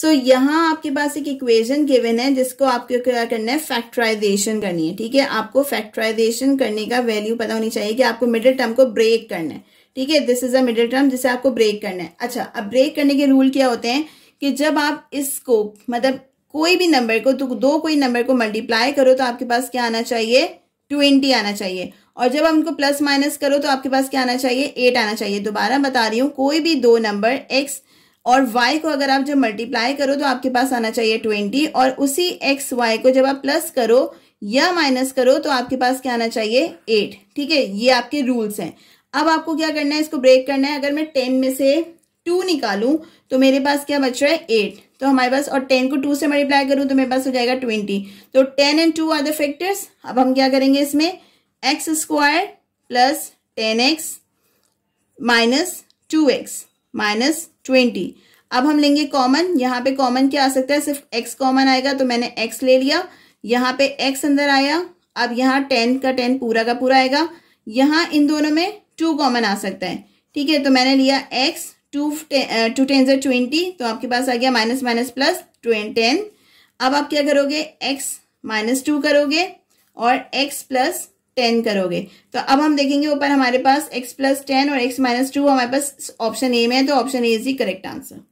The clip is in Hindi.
सो यहाँ आपके पास एक इक्वेशन गिवन है जिसको आपको क्या करना है फैक्ट्राइजेशन करनी है ठीक है आपको फैक्ट्राइजेशन करने का वैल्यू पता होनी चाहिए कि आपको मिडिल टर्म को ब्रेक करना है ठीक है this is a middle term जिसे आपको ब्रेक करना है अच्छा अब ब्रेक करने के रूल क्या होते हैं कि जब आप इसको मतलब कोई भी नंबर को तो दो कोई नंबर को मल्टीप्लाई करो तो आपके पास क्या आना चाहिए ट्वेंटी आना चाहिए और जब हमको प्लस माइनस करो तो आपके पास क्या आना चाहिए एट आना चाहिए दोबारा बता रही हूँ कोई भी दो नंबर एक्स और y को अगर आप जब मल्टीप्लाई करो तो आपके पास आना चाहिए ट्वेंटी और उसी एक्स वाई को जब आप प्लस करो या माइनस करो तो आपके पास क्या आना चाहिए एट ठीक है ये आपके रूल्स हैं अब आपको क्या करना है इसको ब्रेक करना है अगर मैं टेन में से टू निकालूं तो मेरे पास क्या बच रहा है एट तो हमारे पास और टेन को टू से मल्टीप्लाई करूं तो मेरे पास हो जाएगा ट्वेंटी तो ten and two are the factors अब हम क्या करेंगे इसमें X square plus ten X minus two X minus twenty अब हम लेंगे कॉमन यहाँ पे कॉमन क्या आ सकता है सिर्फ एक्स कॉमन आएगा तो मैंने एक्स ले लिया यहाँ पे एक्स अंदर आया अब यहाँ टेन का टेन पूरा का पूरा आएगा यहाँ इन दोनों में टू कॉमन आ सकता है ठीक है तो मैंने लिया एक्स टू टू टेन जै ट्वेंटी तो आपके पास आ गया माइनस माइनस प्लस टेन अब आप क्या करोगे एक्स माइनस टू करोगे और एक्स प्लस टेन करोगे तो अब हम देखेंगे ऊपर हमारे पास एक्स प्लस टेन और एक्स माइनस टू हमारे पास ऑप्शन ए में है तो option A is the correct answer